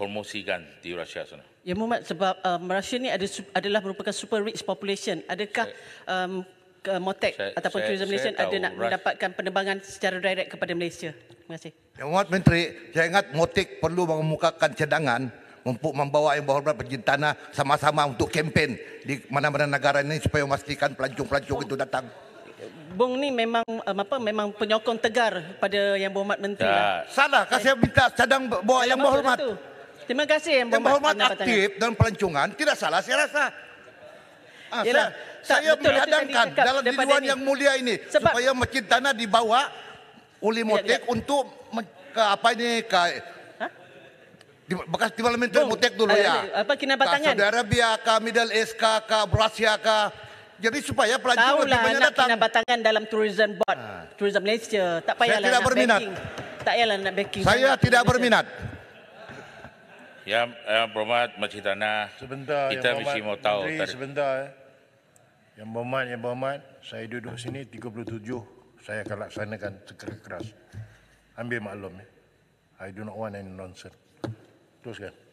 promosikan di Rusia sana? Ya Muhammad sebab um, Rusia ni ada, adalah merupakan super rich population. Adakah saya, um, Motec saya, ataupun Tourism Malaysia ada nak Rush. mendapatkan penerbangan secara direct kepada Malaysia? Terima kasih. Ya Muhammad Menteri, saya ingat Motek perlu mengemukakan cadangan untuk membawa yang berhormat pejin sama-sama untuk kempen di mana-mana negara ini supaya memastikan pelancong-pelancong itu datang. Bung ni memang um, apa memang penyokong tegar pada yang berhormat menteri. Lah. Ya. Lah. Salah, kasih minta cadang bawa yang berhormat. Itu. Terima kasih yang berhormat aktif dan pelancongan tidak salah saya rasa. Ah, Yalah, saya tak, saya mengadakan dalam diluan yang mulia ini Sebab, supaya masjid tanah dibawa oleh motek untuk ke apa ini ke di, bekas di parlimen tuh motek dulu eh, ya. Apa kena batangan? Saudara biaka, Middle East kaka, Brasia kaka. Jadi supaya pelajar lebih banyak datang. Tahu lah kena batangan dalam tourism board, ah. tourism Malaysia. Tak payahlah nak berminat. backing. Tak payahlah nak backing. Saya tidak berminat. Ya, Yang Berhormat Majlis Tanah. Sebentar, kita Yang Berhormat. Kita mesti mahu tahu. Menteri, tar... sebentar. Eh. Yang Berhormat, Yang Berhormat. Saya duduk sini 37. Saya akan laksanakan sekeras-keras. Ambil maklum. Eh. I do not want any nonsense. Teruskan.